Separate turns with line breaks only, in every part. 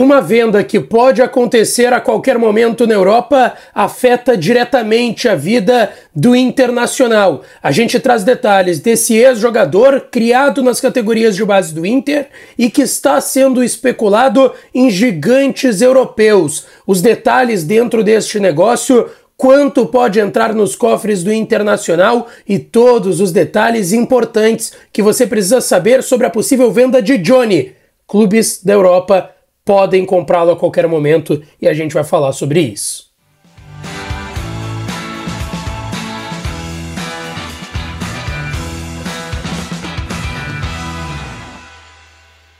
Uma venda que pode acontecer a qualquer momento na Europa afeta diretamente a vida do internacional. A gente traz detalhes desse ex-jogador criado nas categorias de base do Inter e que está sendo especulado em gigantes europeus. Os detalhes dentro deste negócio quanto pode entrar nos cofres do Internacional e todos os detalhes importantes que você precisa saber sobre a possível venda de Johnny, clubes da Europa podem comprá-lo a qualquer momento e a gente vai falar sobre isso.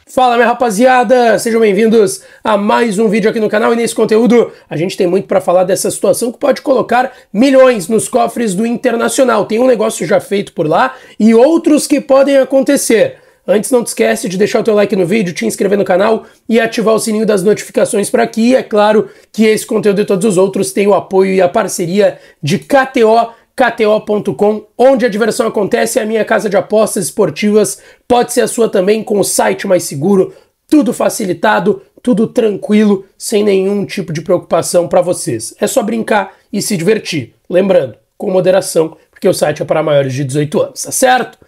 Fala, minha rapaziada! Sejam bem-vindos a mais um vídeo aqui no canal e nesse conteúdo a gente tem muito para falar dessa situação que pode colocar milhões nos cofres do Internacional. Tem um negócio já feito por lá e outros que podem acontecer. Antes não te esquece de deixar o teu like no vídeo, te inscrever no canal e ativar o sininho das notificações para que, é claro, que esse conteúdo e todos os outros tenham o apoio e a parceria de KTO, KTO.com, onde a diversão acontece, a minha casa de apostas esportivas pode ser a sua também com o site mais seguro, tudo facilitado, tudo tranquilo, sem nenhum tipo de preocupação para vocês. É só brincar e se divertir. Lembrando, com moderação, porque o site é para maiores de 18 anos, tá certo?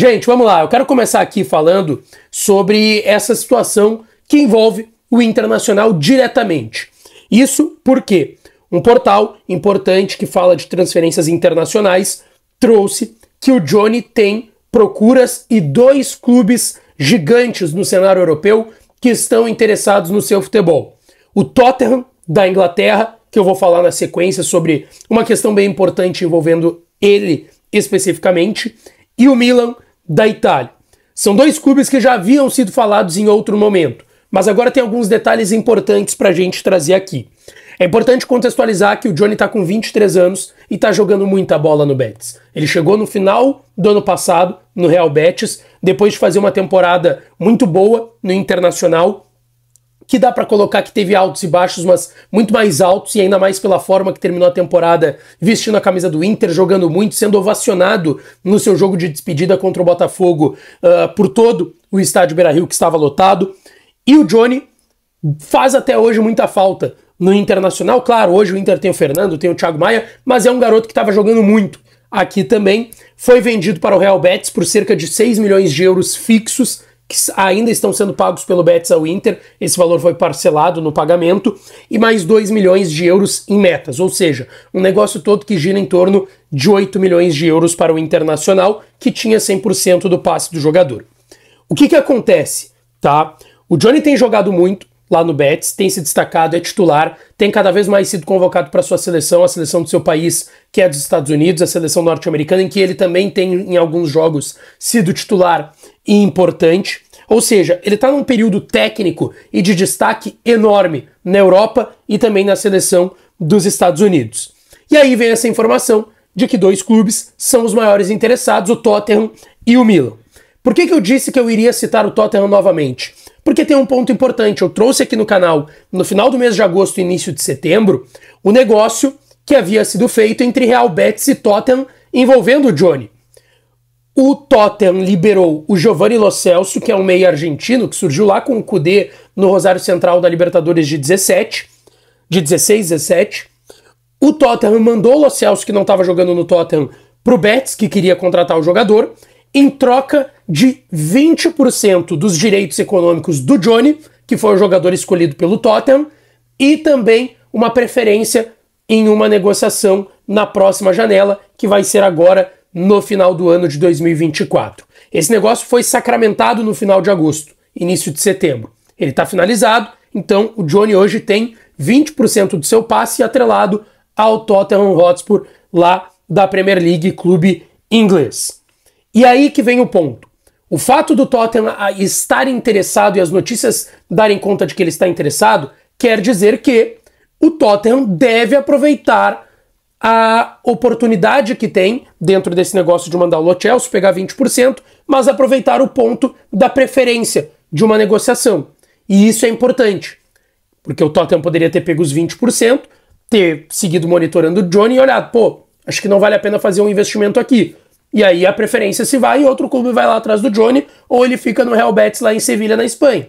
Gente, vamos lá. Eu quero começar aqui falando sobre essa situação que envolve o internacional diretamente. Isso porque um portal importante que fala de transferências internacionais trouxe que o Johnny tem procuras e dois clubes gigantes no cenário europeu que estão interessados no seu futebol. O Tottenham da Inglaterra, que eu vou falar na sequência sobre uma questão bem importante envolvendo ele especificamente, e o Milan da Itália. São dois clubes que já haviam sido falados em outro momento, mas agora tem alguns detalhes importantes para a gente trazer aqui. É importante contextualizar que o Johnny está com 23 anos e está jogando muita bola no Betis. Ele chegou no final do ano passado no Real Betis, depois de fazer uma temporada muito boa no Internacional que dá para colocar que teve altos e baixos, mas muito mais altos e ainda mais pela forma que terminou a temporada vestindo a camisa do Inter, jogando muito, sendo ovacionado no seu jogo de despedida contra o Botafogo uh, por todo o estádio Beira-Rio que estava lotado. E o Johnny faz até hoje muita falta no Internacional. Claro, hoje o Inter tem o Fernando, tem o Thiago Maia, mas é um garoto que estava jogando muito aqui também. Foi vendido para o Real Betis por cerca de 6 milhões de euros fixos que ainda estão sendo pagos pelo Betis ao Inter. Esse valor foi parcelado no pagamento e mais 2 milhões de euros em metas, ou seja, um negócio todo que gira em torno de 8 milhões de euros para o Internacional, que tinha 100% do passe do jogador. O que que acontece, tá? O Johnny tem jogado muito lá no Betis, tem se destacado, é titular, tem cada vez mais sido convocado para sua seleção, a seleção do seu país, que é dos Estados Unidos, a seleção norte-americana, em que ele também tem em alguns jogos sido titular e importante. Ou seja, ele está num período técnico e de destaque enorme na Europa e também na seleção dos Estados Unidos. E aí vem essa informação de que dois clubes são os maiores interessados, o Tottenham e o Milan. Por que, que eu disse que eu iria citar o Tottenham novamente? Porque tem um ponto importante. Eu trouxe aqui no canal, no final do mês de agosto início de setembro, o negócio que havia sido feito entre Real Betis e Tottenham envolvendo o Johnny. O Tottenham liberou o Giovanni Lo Celso, que é um meio argentino, que surgiu lá com o Cudê no Rosário Central da Libertadores de 17, de 16, 17. O Tottenham mandou o Lo Celso, que não estava jogando no Tottenham, para o Betis, que queria contratar o jogador, em troca de 20% dos direitos econômicos do Johnny, que foi o jogador escolhido pelo Tottenham, e também uma preferência em uma negociação na próxima janela, que vai ser agora no final do ano de 2024. Esse negócio foi sacramentado no final de agosto, início de setembro. Ele está finalizado, então o Johnny hoje tem 20% do seu passe atrelado ao Tottenham Hotspur lá da Premier League, clube inglês. E aí que vem o ponto. O fato do Tottenham ah, estar interessado e as notícias darem conta de que ele está interessado quer dizer que o Tottenham deve aproveitar a oportunidade que tem dentro desse negócio de mandar o Lo Chelsea pegar 20%, mas aproveitar o ponto da preferência de uma negociação. E isso é importante, porque o Tottenham poderia ter pego os 20%, ter seguido monitorando o Johnny e olhado, pô, acho que não vale a pena fazer um investimento aqui. E aí a preferência se vai e outro clube vai lá atrás do Johnny, ou ele fica no Real Betis lá em Sevilha, na Espanha.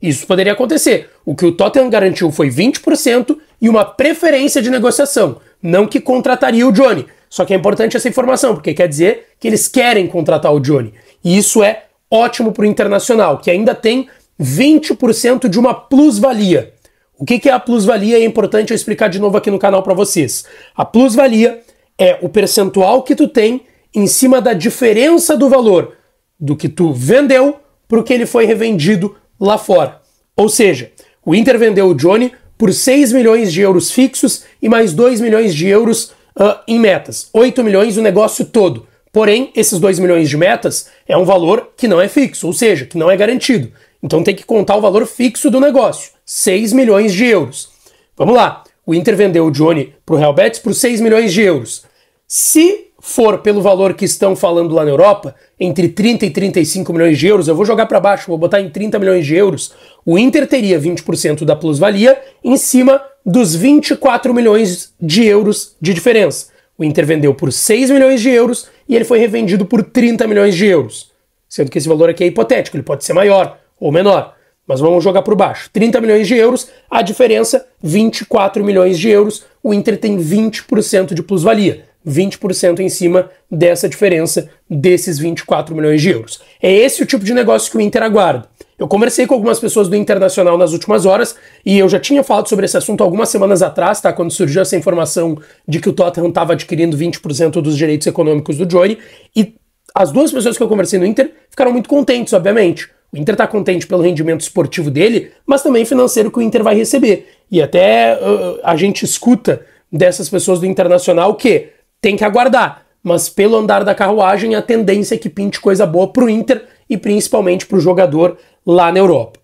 Isso poderia acontecer. O que o Tottenham garantiu foi 20%, e uma preferência de negociação. Não que contrataria o Johnny. Só que é importante essa informação, porque quer dizer que eles querem contratar o Johnny. E isso é ótimo para o Internacional, que ainda tem 20% de uma plusvalia. O que, que é a plusvalia? É importante eu explicar de novo aqui no canal para vocês. A plusvalia é o percentual que tu tem em cima da diferença do valor do que tu vendeu para o que ele foi revendido lá fora. Ou seja, o Inter vendeu o Johnny por 6 milhões de euros fixos e mais 2 milhões de euros uh, em metas. 8 milhões o negócio todo. Porém, esses 2 milhões de metas é um valor que não é fixo, ou seja, que não é garantido. Então tem que contar o valor fixo do negócio, 6 milhões de euros. Vamos lá. O Inter vendeu o Johnny para o Real Betis por 6 milhões de euros. Se for pelo valor que estão falando lá na Europa, entre 30 e 35 milhões de euros, eu vou jogar para baixo, vou botar em 30 milhões de euros, o Inter teria 20% da plusvalia em cima dos 24 milhões de euros de diferença. O Inter vendeu por 6 milhões de euros e ele foi revendido por 30 milhões de euros. Sendo que esse valor aqui é hipotético, ele pode ser maior ou menor, mas vamos jogar por baixo. 30 milhões de euros, a diferença 24 milhões de euros, o Inter tem 20% de plusvalia. 20% em cima dessa diferença desses 24 milhões de euros. É esse o tipo de negócio que o Inter aguarda. Eu conversei com algumas pessoas do Internacional nas últimas horas e eu já tinha falado sobre esse assunto algumas semanas atrás, tá? Quando surgiu essa informação de que o Tottenham estava adquirindo 20% dos direitos econômicos do Johnny. E as duas pessoas que eu conversei no Inter ficaram muito contentes, obviamente. O Inter está contente pelo rendimento esportivo dele, mas também financeiro que o Inter vai receber. E até uh, uh a gente escuta dessas pessoas do Internacional que tem que aguardar, mas pelo andar da carruagem a tendência é que pinte coisa boa para o Inter e principalmente para o jogador lá na Europa.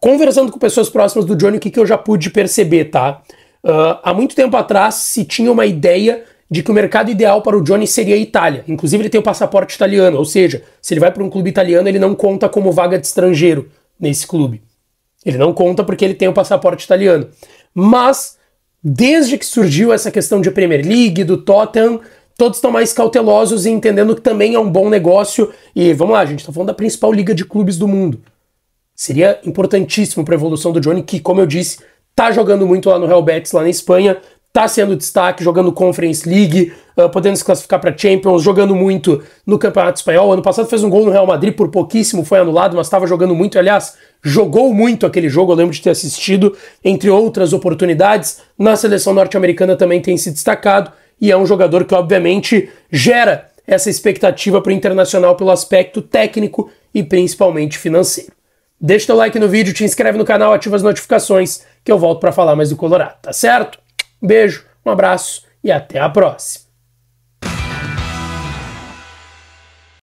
Conversando com pessoas próximas do Johnny, o que, que eu já pude perceber, tá? Uh, há muito tempo atrás se tinha uma ideia de que o mercado ideal para o Johnny seria a Itália. Inclusive, ele tem o passaporte italiano, ou seja, se ele vai para um clube italiano, ele não conta como vaga de estrangeiro nesse clube. Ele não conta porque ele tem o passaporte italiano. Mas desde que surgiu essa questão de Premier League, do Tottenham, todos estão mais cautelosos e entendendo que também é um bom negócio. E vamos lá, a gente está falando da principal liga de clubes do mundo. Seria importantíssimo para a evolução do Johnny, que, como eu disse, está jogando muito lá no Real Betis, lá na Espanha, está sendo destaque, jogando Conference League, uh, podendo se classificar para Champions, jogando muito no Campeonato Espanhol. Ano passado fez um gol no Real Madrid, por pouquíssimo foi anulado, mas estava jogando muito. Aliás, jogou muito aquele jogo, eu lembro de ter assistido, entre outras oportunidades. Na seleção norte-americana também tem se destacado e é um jogador que, obviamente, gera essa expectativa para o internacional pelo aspecto técnico e principalmente financeiro. Deixa teu like no vídeo, te inscreve no canal, ativa as notificações que eu volto para falar mais do Colorado, tá certo? Beijo, um abraço e até a próxima!